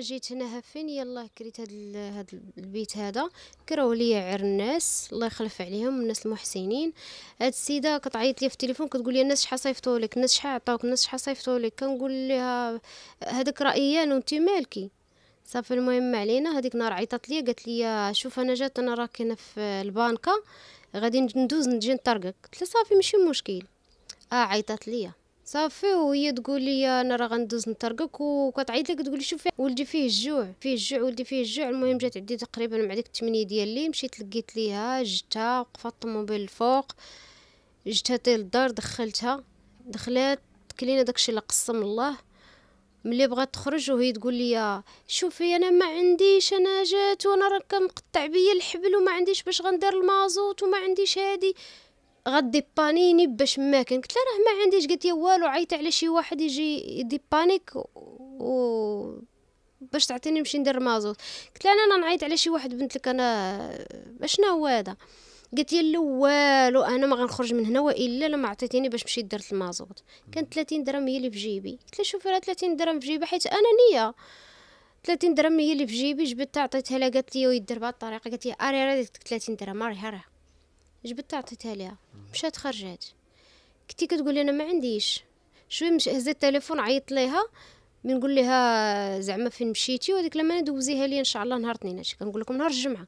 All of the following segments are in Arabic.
جيت هنا هفين يلا كريت هاد, هاد البيت هذا كراو ليا عير الناس الله يخلف عليهم الناس المحسنين هاد السيده كتعيط لي في التليفون كتقول لي الناس شحال صيفطوا لك الناس شحال عطاوك الناس شحال صيفطوا لك كنقول لها هذاك رايان وانت مالكي صافي المهم ما علينا هذيك نهار عيطات لي قالت لي شوف انا جات انا راه كاينه في البنكه غادي ندوز نجي نطرقك قلت لها صافي ماشي مشكل اه عيطات لي صافي وهي تقول لي انا راه غندوز نطرقك وكتعيط لك تقول لي شوفي ولدي فيه الجوع فيه الجوع ولدي فيه الجوع المهم جات عندي تقريبا مع ديك 8 ديال الليل مشيت لقيت ليها جتها وقفت الطوموبيل الفوق جتها حتى للدار دخلتها دخلات كلينا داكشي اللي قسم الله ملي بغات تخرج وهي تقول لي شوفي انا ما عنديش انا جات وانا راه كنقطع بيا الحبل وما عنديش باش غندير المازوت وما عنديش هادي غدي بانيني باش ماكن قلت لها راه ما عنديش قالت لي والو عيط على شي واحد يجي يدي بانيك و باش تعطيني نمشي ندير مازوت قلت لها انا نعيط على شي واحد بنت لك انا شنو هو هذا قالت لي لا والو انا ما غنخرج من هنا والا لما عطيتيني باش مشيت درت المازوت كانت 30 درهم هي اللي في جيبي قلت لها شوفي راه 30 درهم في جيبي حيت انا نيه 30 درهم هي اللي في جيبي جبتها عطيتها لها قالت لي ويدير بهاد الطريقه قالت لي اري راه ديك 30 درهم راه جبت عطيتها ليها مشات خرجات كنتي كتقول لي انا ما عنديش شويه مش هزت التليفون عيطت ليها بنقول لها زعما فين مشيتي وهذيك لما دوزيها لي ان شاء الله نهار اثنين هادشي كنقول لكم نهار الجمعه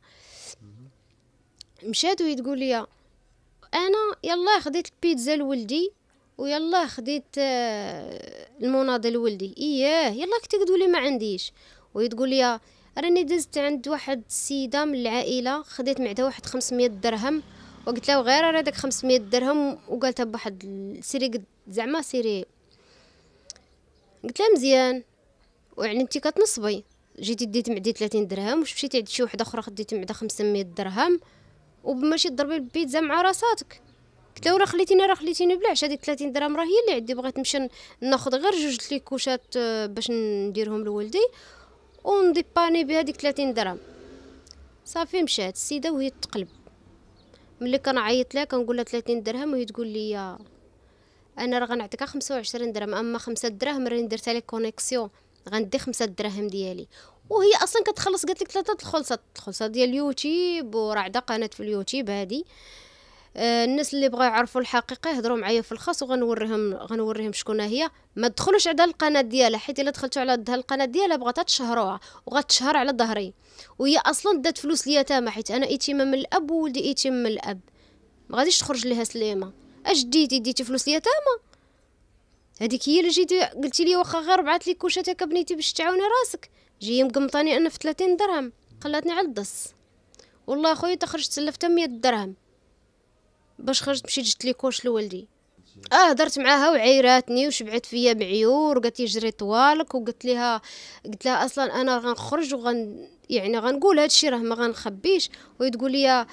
مشات وهي تقول لي انا يلا خديت البيتزا لولدي ويلا خديت آه، المناضه لولدي اياه يلا كنت كتقولي ما عنديش وهي تقول لي راني دزت عند واحد السيده من العائله خديت معدها واحد 500 درهم وقلت له غير داك 500 درهم وقالتها بواحد سيري قد زعما سيري قلت لها مزيان ويعني انت كتنصبي جيتي ديت معدي 30 درهم وش عند شي وحده اخرى خديتي معدا 500 درهم وبماشي ضربي البيتزا مع راساتك قلت له راه خليتيني راه خليتيني بلاش هذيك 30 درهم راه هي اللي عندي بغيت نمشي ناخذ غير جوج كوشات آه، باش نديرهم لولدي ونديباني بهذيك 30 درهم صافي مشات السيده وهي تقلب ملي كنعيط لها كنقول لها 30 درهم وهي تقول لي انا راه غنعطيك 25 درهم اما 5 دراهم راني درت عليك كونيكسيون غندي 5 دراهم ديالي وهي اصلا كتخلص قالت لك ثلاثه الخلصات الخلصه ديال اليوتيوب وراه عندها قناه في اليوتيوب هذه آه، الناس اللي بغاو يعرفوا الحقيقه يهضروا معايا في الخاص وغنوريهم غنوريهم شكون هي ما تدخلوش على القناه ديالها حيت الا دخلتوا على القناه ديالها بغات تشهروها وغتشهر على ظهري وهي اصلا دات فلوس اليتامى حيت انا ايتيمه من الاب وولدي ايتيم من الاب ما غاديش تخرج ليها سليمه اش ديتي ديتي فلوس اليتامى هذيك هي اللي جيتي قلتي لي واخا غير بعث لي هكا بنيتي باش تعاوني راسك جي مقمطاني انا في 30 درهم قلاتني على الدس والله خويا تخرجت سلفتها 100 درهم باش خرجت مشيت جبت لي كوش لوالدي اه هضرت معاها وعيراتني وشبعت فيا بعيور وقالت لي جري طوالك وقلت لها قلت لها اصلا انا غنخرج وغن يعني غنقول هذا الشيء راه ما غنخبيش وهي تقول لي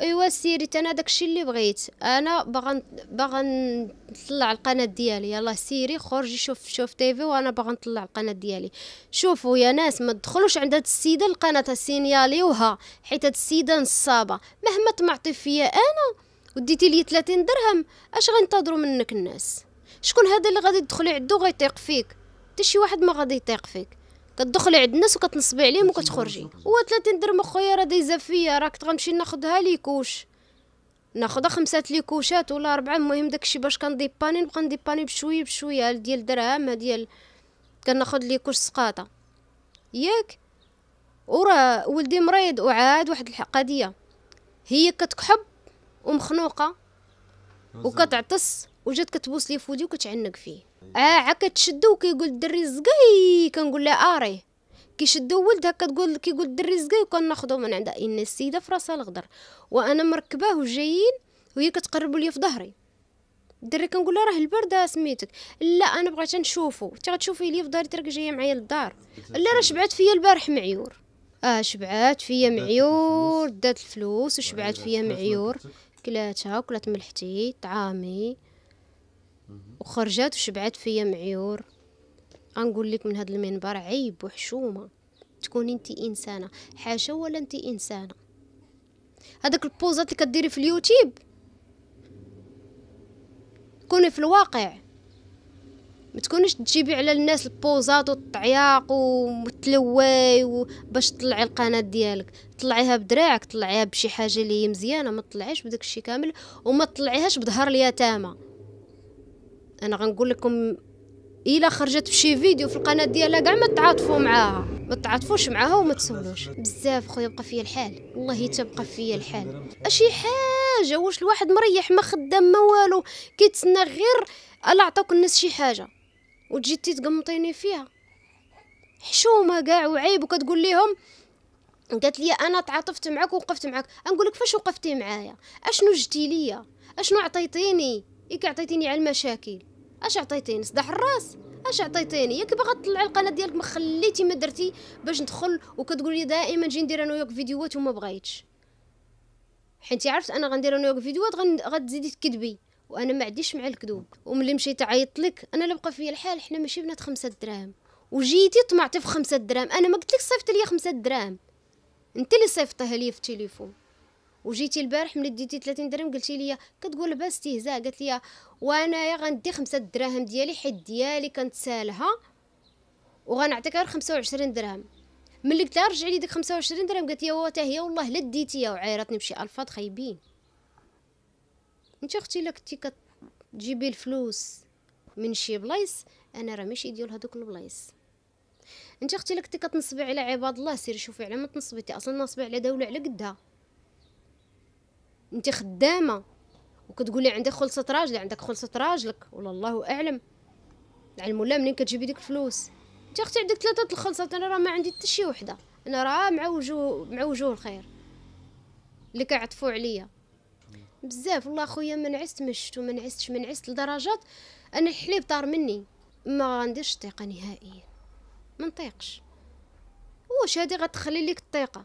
ايوا سيري انا داكشي اللي بغيت انا باغا باغا نطلع القناه ديالي يلا سيري خرجي شوف شوف تيفي وانا باغا نطلع القناه ديالي شوفوا يا ناس ما تدخلوش عند هاد السيده القناه سينياليوها حيت هاد السيده نصابه مهما تمعطي فيا انا وديتي لي 30 درهم اش غينتظروا منك الناس شكون هذا اللي غادي تدخلي عندو غيطيق فيك حتى شي واحد ما غادي يطيق فيك كتدخلي عند الناس وكتنصبي عليهم وكتخرجي هو 30 درهم اخويا راه دايزه فيا راك غنمشي ناخذها ليكوش ناخذ خمسة ليكوشات ولا أربعة المهم داكشي باش كنديباني نبقى نديباني بشويه بشويه ديال درهم ديال كناخذ ليكوش سقاطه ياك وراه ولدي مريض وعاد واحد القضيه هي كتكحب ومخنوقه وكتعطس وجات كتبوس لي فودي وكتعنق فيه اه عا كتشدو وكيقول الدري زقاي كنقول لها اري كيشدو ولد هكا تقول كيقول الدري زقاي وكناخذو من عندها ان السيده في راسها الغدر وانا مركباه وجايين وهي كتقربو لي في ظهري الدري كنقول لها راه البرد سميتك لا انا بغيت نشوفو انت غتشوفي لي في داري تراك جايه معايا للدار لا راه شبعت فيا البارح معيور اه شبعات فيا معيور دات الفلوس وشبعات فيا معيور كلاتها وكلات ملحتي طعامي وخرجات وشبعات فيا معيور انقول لك من هذا المنبر عيب وحشومه تكوني انت انسانه حاشا ولا انت انسانه هذاك البوزات اللي كديري في اليوتيوب كوني في الواقع ما تكونيش تجيبي على الناس البوزات والتعياق وتلوي باش تطلعي القناه ديالك طلعيها بدراعك طلعيها بشي حاجه اللي هي مزيانه ما تطلعيش بداك الشيء كامل وما تطلعيهاش بظهر اليتامى انا غنقول لكم الا خرجت بشي فيديو في القناه ديالها كاع ما تعاطفوا معاها ما تعاطفوش معاها وما تسولوش بزاف خويا بقى فيا الحال والله تبقى فيا الحال اشي حاجه واش الواحد مريح ما خدام ما والو كيتسنى غير الا عطاوك الناس شي حاجه وجيتي تقمطيني فيها حشومه كاع وعيب وكتقول ليهم قالت لي انا تعاطفت معك ووقفت معك نقول لك فاش وقفتي معايا اشنو جتي ليا اشنو عطيتيني ياك عطيتيني على المشاكل اش عطيتيني صداح الراس اش عطيتيني ياك باغا تطلع القناه ديالك ما خليتي ما درتي باش ندخل وكتقول لي دائما نجي ندير انا وياك فيديوهات وما بغيتش حيت عرفت انا غندير انا وياك فيديوهات غتزيدي تكذبي وانا ما عنديش مع الكذوب وملي مشيت عيطت لك انا اللي بقى فيا الحال حنا ماشي بنات خمسة دراهم وجيتي طمعتي في خمسة دراهم انا ما قلت لك صيفط لي خمسة دراهم انت اللي صيفطها لي في التليفون وجيتي البارح ملي ديتي 30 درهم قلتي لي كتقول بها استهزاء قالت لي وانايا غندي خمسة دراهم ديالي حيت ديالي كنتسالها وغنعطيك غير 25 درهم ملي قلت لها رجعي لي ديك 25 درهم قالت لي هو حتى هي والله لا ديتيها وعيرتني بشي الفاظ خايبين انت اختي الا كنتي كتجيبي الفلوس من شي بلايص انا راه ماشي ديال هذوك البلايص انت اختي الا كنتي كتنصبي على عباد الله سيري شوفي على ما تنصبتي اصلا ناصبي على دوله على قدها انت خدامه وكتقولي عندك خلصه راجل عندك خلصه راجلك ولا الله اعلم علم الله منين كتجيبي ديك الفلوس انت اختي عندك ثلاثه الخلصات انا راه ما عندي حتى شي وحده انا راه مع وجوه مع وجوه الخير اللي كيعطفوا عليا بزاف والله خويا ما نعست شفت وما نعستش ما نعست لدرجه انا الحليب طار مني ما غنديرش الطيقه نهائيا ما نطيقش واش هادي غتخلي لك الطيقه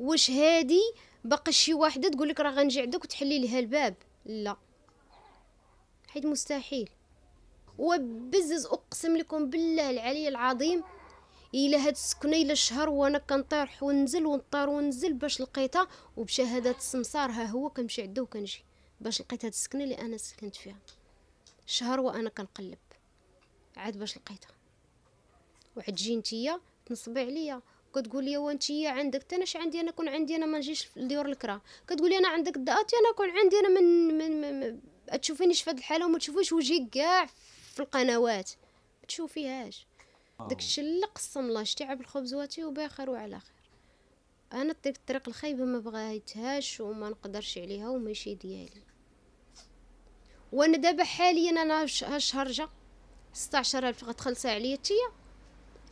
واش هادي باقي شي واحده تقول لك راه غنجي عندك وتحلي لها الباب لا حيت مستحيل وبزز اقسم لكم بالله العلي العظيم الى هاد السكنه الى شهر وانا كنطيح ونزل ونطار ونزل باش لقيتها وبشهاده السمسار ها هو كنمشي عندو وكنجي باش لقيت هاد السكنه اللي انا سكنت فيها شهر وانا كنقلب عاد باش لقيتها واحد جينتيا تنصبي عليا كتقول لي وانتيا عندك تناش عندي انا كون عندي انا ما نجيش لديور الكرا كتقولي انا عندك داتي انا كون عندي انا من من, من تشوفينيش في هاد الحاله وما تشوفيش وجهي كاع في القنوات ما تشوفيهاش آه. داك قسم الله شتي الخبز واتي وباخر وعلى خير انا ديك طيب الطريق الخايبه ما بغيتهاش وما نقدرش عليها وماشي ديالي وانا دابا حاليا انا هالشهر جا 16000 غتخلصها عليا تيا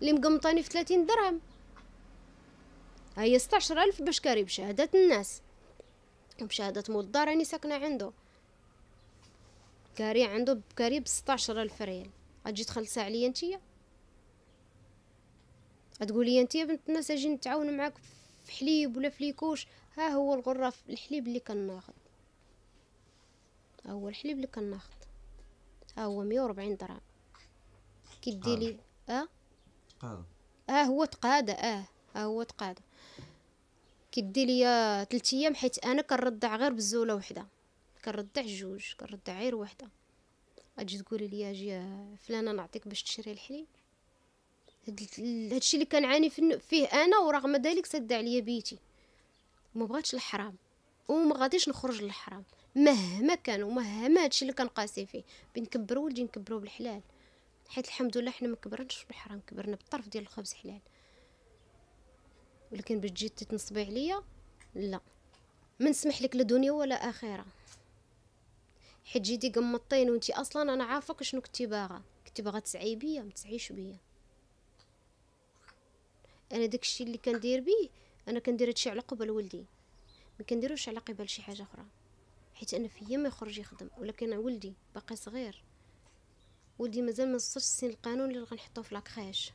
اللي مقمطاني في 30 درهم هي 16000 باش كاري بشهاده الناس بشهاده مول الدار راني ساكنه عنده كاري عنده بكاري ب 16000 ريال غتجي تخلصها عليا نتيا غتقولي انت يا بنت الناس اجي نتعاون معاك في حليب ولا في ليكوش ها هو الغراف الحليب اللي كناخد ها هو الحليب اللي كناخد ها هو مية وربعين درهم كي لي اه اه هو تقاد اه ها هو تقاضى كيدي لي ثلاث ايام حيت انا كنردع غير بزوله وحده كنردع جوج كنردع غير وحده اجي تقولي لي اجي آه، فلانه نعطيك باش تشري الحليب هادشي اللي كنعاني فيه انا ورغم ذلك سد عليا بيتي وما بغاتش الحرام وما غاديش نخرج للحرام مهما كان ومهما هادشي اللي كنقاسي فيه بنكبر ولدي نكبروا بالحلال حيت الحمد لله حنا ما كبرناش بالحرام كبرنا بالطرف ديال الخبز حلال ولكن باش تجي تنصبي عليا لا ما نسمح لك لا دنيا ولا اخره حيت جيتي قمطين وانت اصلا انا عارفه شنو كنتي باغا كنتي باغا تسعي بيا ما تسعيش بيا انا داكشي اللي كندير بيه انا كندير هادشي على قبل ولدي ما كنديروش على قبل شي حاجه اخرى حيت انا فيا ما يخرج يخدم ولكن ولدي باقي صغير ولدي مازال ما وصلش سن القانون اللي غنحطوه في لاكريش